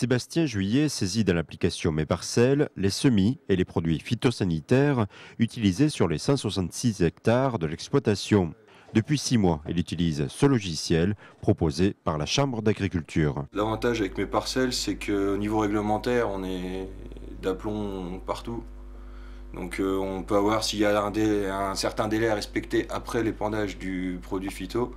Sébastien Juillet saisit dans l'application Mes Parcelles les semis et les produits phytosanitaires utilisés sur les 166 hectares de l'exploitation. Depuis six mois, il utilise ce logiciel proposé par la Chambre d'agriculture. L'avantage avec mes parcelles, c'est qu'au niveau réglementaire, on est d'aplomb partout. Donc euh, on peut avoir, s'il y a un, un certain délai à respecter après l'épandage du produit phyto,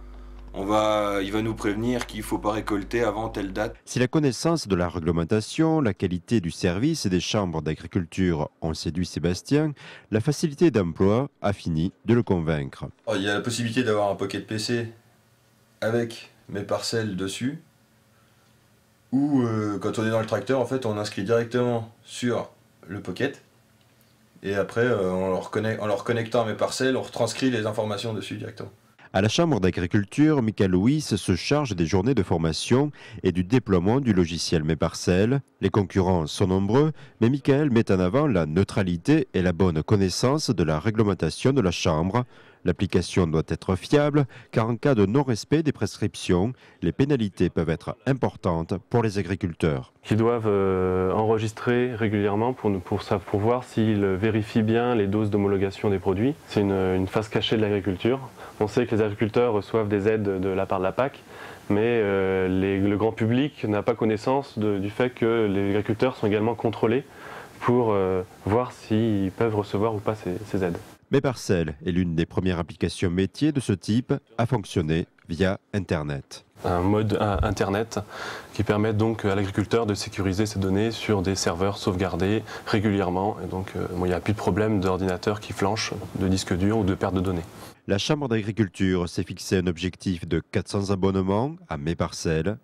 on va, il va nous prévenir qu'il ne faut pas récolter avant telle date. Si la connaissance de la réglementation, la qualité du service et des chambres d'agriculture ont séduit Sébastien, la facilité d'emploi a fini de le convaincre. Oh, il y a la possibilité d'avoir un pocket PC avec mes parcelles dessus, ou euh, quand on est dans le tracteur, en fait, on inscrit directement sur le pocket. Et après, euh, on en leur connectant à mes parcelles, on retranscrit les informations dessus directement. À la Chambre d'agriculture, Michael Louis se charge des journées de formation et du déploiement du logiciel Parcelles. Les concurrents sont nombreux, mais Michael met en avant la neutralité et la bonne connaissance de la réglementation de la Chambre. L'application doit être fiable car en cas de non-respect des prescriptions, les pénalités peuvent être importantes pour les agriculteurs. Ils doivent euh, enregistrer régulièrement pour, pour, voir s'ils vérifient bien les doses d'homologation des produits. C'est une, phase cachée de l'agriculture. On sait que les agriculteurs reçoivent des aides de la part de la PAC, mais euh, le grand public n'a pas connaissance du fait que les agriculteurs sont également contrôlés pour euh, voir s'ils peuvent recevoir ou pas ces aides. Mais Parcel est l'une des premières applications métiers de ce type à fonctionner via Internet. Un mode Internet qui permet donc à l'agriculteur de sécuriser ses données sur des serveurs sauvegardés régulièrement. Et donc, euh, il n'y a plus de problème d'ordinateur qui flanche, de disque dur ou de perte de données. La Chambre d'agriculture s'est fixé un objectif de 400 abonnements à mes parcelles